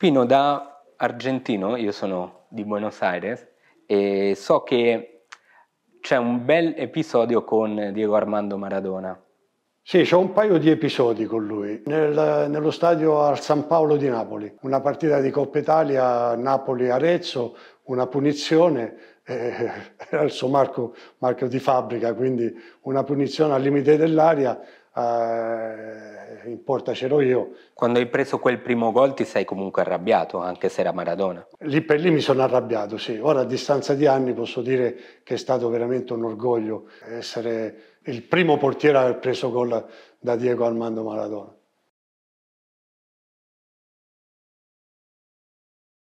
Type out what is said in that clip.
Pino, da argentino, io sono di Buenos Aires e so che c'è un bel episodio con Diego Armando Maradona. Sì, c'è un paio di episodi con lui. Nel, nello stadio al San Paolo di Napoli, una partita di Coppa Italia Napoli-Arezzo, una punizione, eh, era il suo marco, marco, di fabbrica, quindi una punizione al limite dell'aria. Eh, porta c'ero io. Quando hai preso quel primo gol ti sei comunque arrabbiato, anche se era Maradona. Lì per lì mi sono arrabbiato, sì. Ora a distanza di anni posso dire che è stato veramente un orgoglio essere il primo portiere a aver preso gol da Diego Armando Maradona.